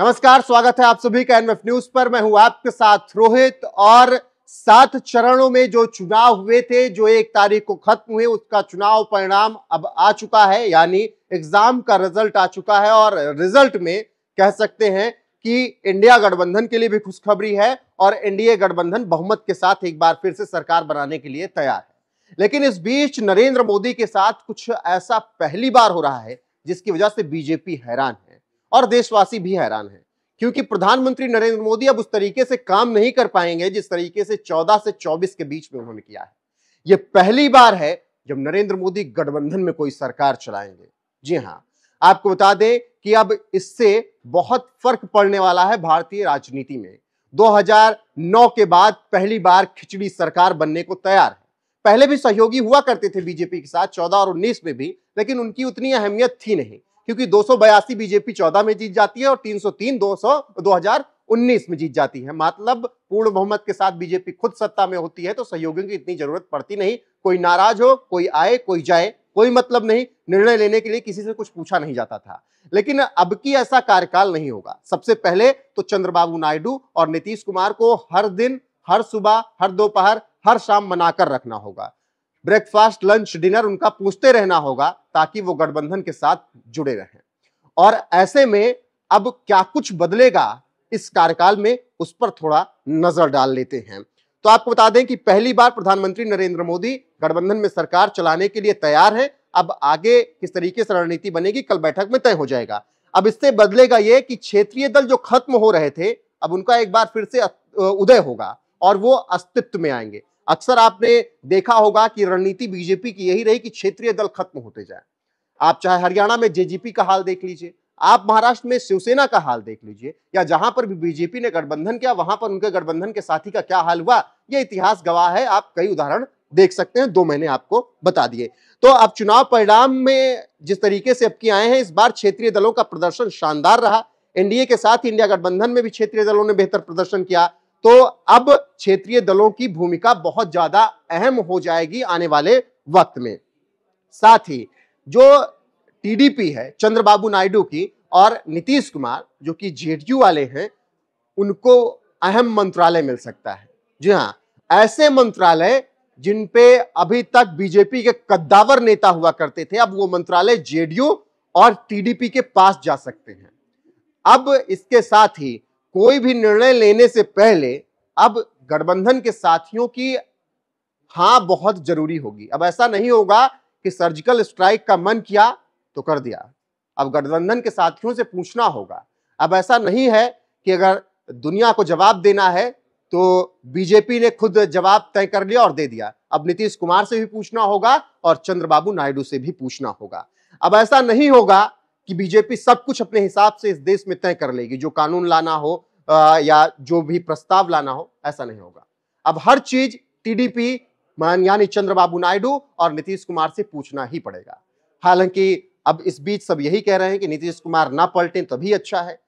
नमस्कार स्वागत है आप सभी का एनएफ न्यूज पर मैं हूं आपके साथ रोहित और सात चरणों में जो चुनाव हुए थे जो एक तारीख को खत्म हुए उसका चुनाव परिणाम अब आ चुका है यानी एग्जाम का रिजल्ट आ चुका है और रिजल्ट में कह सकते हैं कि इंडिया गठबंधन के लिए भी खुशखबरी है और एनडीए गठबंधन बहुमत के साथ एक बार फिर से सरकार बनाने के लिए तैयार है लेकिन इस बीच नरेंद्र मोदी के साथ कुछ ऐसा पहली बार हो रहा है जिसकी वजह से बीजेपी हैरान है और देशवासी भी हैरान है क्योंकि प्रधानमंत्री नरेंद्र मोदी अब उस तरीके से काम नहीं कर पाएंगे जिस तरीके से 14 से 24 के बीच में उन्होंने किया है यह पहली बार है जब नरेंद्र मोदी गठबंधन में कोई सरकार चलाएंगे जी हाँ आपको बता दें कि अब इससे बहुत फर्क पड़ने वाला है भारतीय राजनीति में 2009 के बाद पहली बार खिचड़ी सरकार बनने को तैयार है पहले भी सहयोगी हुआ करते थे बीजेपी के साथ 14 और 19 में भी लेकिन उनकी उतनी अहमियत थी नहीं क्योंकि दो बीजेपी चौदह में जीत जाती है और 303 200 2019 में जीत जाती है मतलब पूर्ण बहुमत के साथ बीजेपी खुद सत्ता में होती है तो सहयोगियों की इतनी जरूरत पड़ती नहीं कोई नाराज हो कोई आए कोई जाए कोई मतलब नहीं निर्णय लेने के लिए किसी से कुछ पूछा नहीं जाता था लेकिन अब की ऐसा कार्यकाल नहीं होगा सबसे पहले तो चंद्रबाबू नायडू और नीतीश कुमार को हर दिन हर सुबह हर दोपहर हर शाम मनाकर रखना होगा ब्रेकफास्ट लंच डिनर उनका पूछते रहना होगा ताकि वो गठबंधन के साथ जुड़े रहें और ऐसे में अब क्या कुछ बदलेगा इस कार्यकाल में उस पर थोड़ा नजर डाल लेते हैं तो आपको बता दें कि पहली बार प्रधानमंत्री नरेंद्र मोदी गठबंधन में सरकार चलाने के लिए तैयार हैं अब आगे किस तरीके से रणनीति बनेगी कल बैठक में तय हो जाएगा अब इससे बदलेगा ये कि क्षेत्रीय दल जो खत्म हो रहे थे अब उनका एक बार फिर से उदय होगा और वो अस्तित्व में आएंगे अक्सर आपने देखा होगा कि रणनीति बीजेपी की यही रही कि क्षेत्रीय दल खत्म होते जाए आप चाहे हरियाणा में जेजीपी का हाल देख लीजिए आप महाराष्ट्र में शिवसेना का हाल देख लीजिए या जहां पर भी बीजेपी ने गठबंधन किया वहां पर उनके गठबंधन के साथी का क्या हाल हुआ यह इतिहास गवाह है आप कई उदाहरण देख सकते हैं दो महीने आपको बता दिए तो अब चुनाव परिणाम में जिस तरीके से अब की आए हैं इस बार क्षेत्रीय दलों का प्रदर्शन शानदार रहा एनडीए के साथ इंडिया गठबंधन में भी क्षेत्रीय दलों ने बेहतर प्रदर्शन किया तो अब क्षेत्रीय दलों की भूमिका बहुत ज्यादा अहम हो जाएगी आने वाले वक्त में साथ ही जो टीडीपी है चंद्रबाबू नायडू की और नीतीश कुमार जो कि जेडीयू वाले हैं उनको अहम मंत्रालय मिल सकता है जी हाँ ऐसे मंत्रालय जिन पे अभी तक बीजेपी के कद्दावर नेता हुआ करते थे अब वो मंत्रालय जेडीयू और टीडीपी के पास जा सकते हैं अब इसके साथ ही कोई भी निर्णय लेने से पहले अब गठबंधन के साथियों की हां बहुत जरूरी होगी अब ऐसा नहीं होगा कि सर्जिकल स्ट्राइक का मन किया तो कर दिया अब गठबंधन के साथियों से पूछना होगा अब ऐसा नहीं है कि अगर दुनिया को जवाब देना है तो बीजेपी ने खुद जवाब तय कर लिया और दे दिया अब नीतीश कुमार से भी पूछना होगा और चंद्रबाबू नायडू से भी पूछना होगा अब ऐसा नहीं होगा कि बीजेपी सब कुछ अपने हिसाब से इस देश में तय कर लेगी जो कानून लाना हो आ, या जो भी प्रस्ताव लाना हो ऐसा नहीं होगा अब हर चीज टीडीपी यानी चंद्रबाबू नायडू और नीतीश कुमार से पूछना ही पड़ेगा हालांकि अब इस बीच सब यही कह रहे हैं कि नीतीश कुमार ना पलटे तभी अच्छा है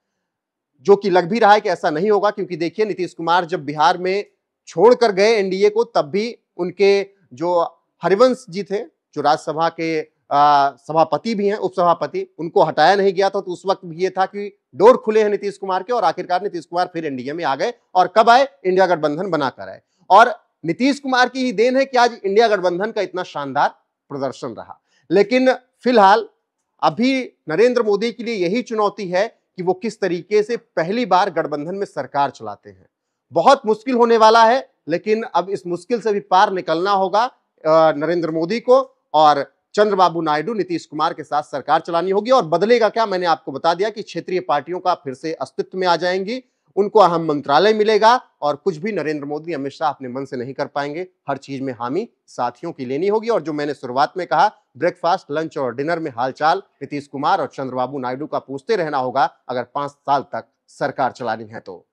जो कि लग भी रहा है कि ऐसा नहीं होगा क्योंकि देखिए नीतीश कुमार जब बिहार में छोड़कर गए एनडीए को तब भी उनके जो हरिवंश जी थे जो राज्यसभा के सभापति भी हैं उपसभापति उनको हटाया नहीं गया था तो उस वक्त भी ये था कि डोर खुले हैं नीतीश कुमार के और आखिरकार नीतीश कुमार फिर एनडीए में आ गए और कब आए इंडिया गठबंधन बनाकर आए और नीतीश कुमार की ही देन है कि आज इंडिया गठबंधन का इतना शानदार प्रदर्शन रहा लेकिन फिलहाल अभी नरेंद्र मोदी के लिए यही चुनौती है कि वो किस तरीके से पहली बार गठबंधन में सरकार चलाते हैं बहुत मुश्किल होने वाला है लेकिन अब इस मुश्किल से भी पार निकलना होगा नरेंद्र मोदी को और चंद्रबाबू नायडू नीतीश कुमार के साथ सरकार चलानी होगी और बदलेगा क्या मैंने आपको बता दिया कि क्षेत्रीय पार्टियों का फिर से अस्तित्व में आ जाएंगी उनको अहम मंत्रालय मिलेगा और कुछ भी नरेंद्र मोदी अमित शाह अपने मन से नहीं कर पाएंगे हर चीज में हामी साथियों की लेनी होगी और जो मैंने शुरुआत में कहा ब्रेकफास्ट लंच और डिनर में हालचाल नीतीश कुमार और चंद्रबाबू नायडू का पूछते रहना होगा अगर पांच साल तक सरकार चलानी है तो